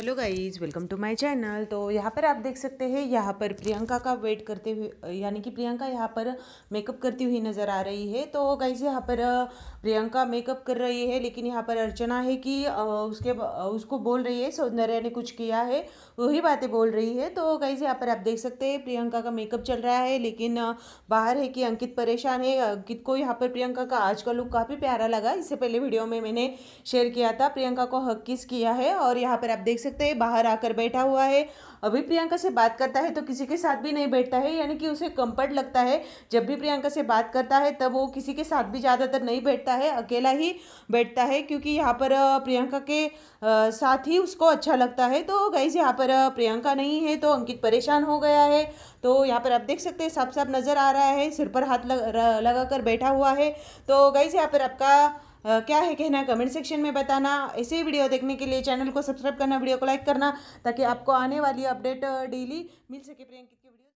hello guys welcome to my channel तो यहाँ पर आप देख सकते हैं यहाँ पर प्रियंका का वेट करते हुए यानी कि प्रियंका यहाँ पर मेकअप करती हुई नज़र आ रही है तो गाइस यहाँ पर प्रियंका मेकअप कर रही है लेकिन यहाँ पर अर्चना है कि उसके उसको बोल रही है सौंदर्या ने कुछ किया है वही बातें बोल रही है तो गाइज यहाँ पर आप देख सकते हैं प्रियंका का मेकअप चल रहा है लेकिन बाहर है कि अंकित परेशान है अंकित को यहाँ पर प्रियंका का आज का लुक काफ़ी प्यारा लगा इससे पहले वीडियो में मैंने शेयर किया था प्रियंका को हक किस किया है और यहाँ पर आप देख सकते सकते हैं बाहर आकर बैठा हुआ है अभी प्रियंका से बात करता है तो किसी के साथ भी नहीं बैठता है यानी कि उसे कंफर्ट लगता है जब भी प्रियंका से बात करता है तब वो किसी के साथ भी ज़्यादातर नहीं बैठता है अकेला ही बैठता है क्योंकि यहाँ पर प्रियंका के साथ ही उसको अच्छा लगता है तो गाइज यहाँ पर प्रियंका नहीं है तो अंकित परेशान हो गया है तो यहाँ पर आप देख सकते हैं साफ साफ नज़र आ रहा है सिर पर हाथ लग, लगा कर बैठा हुआ है तो गाइज यहाँ पर आपका क्या है कहना कमेंट सेक्शन में बताना ऐसे ही वीडियो देखने के लिए चैनल को सब्सक्राइब करना वीडियो को लाइक करना ताकि आपको आने वाली अपडेट डेली मिल सके प्रियंकित की वीडियो